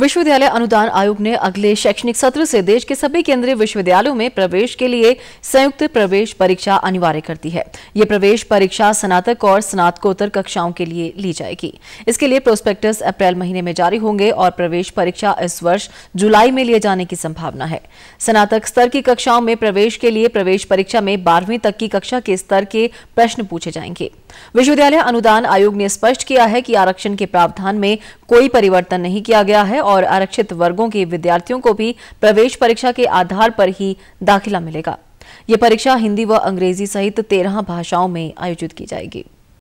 विश्वविद्यालय अनुदान आयोग ने अगले शैक्षणिक सत्र से देश के सभी केंद्रीय विश्वविद्यालयों में प्रवेश के लिए संयुक्त प्रवेश परीक्षा अनिवार्य कर दी है ये प्रवेश परीक्षा स्नातक और स्नातकोत्तर कक्षाओं के लिए ली जाएगी इसके लिए प्रोस्पेक्टस अप्रैल महीने में जारी होंगे और प्रवेश परीक्षा इस वर्ष जुलाई में लिए जाने की संभावना है स्नातक स्तर की कक्षाओं में प्रवेश के लिए प्रवेश परीक्षा में बारहवीं तक की कक्षा के स्तर के प्रश्न पूछे जाएंगे विश्वविद्यालय अनुदान आयोग ने स्पष्ट किया है कि आरक्षण के प्रावधान में कोई परिवर्तन नहीं किया गया है और आरक्षित वर्गों के विद्यार्थियों को भी प्रवेश परीक्षा के आधार पर ही दाखिला मिलेगा ये परीक्षा हिंदी व अंग्रेजी सहित तेरह भाषाओं में आयोजित की जाएगी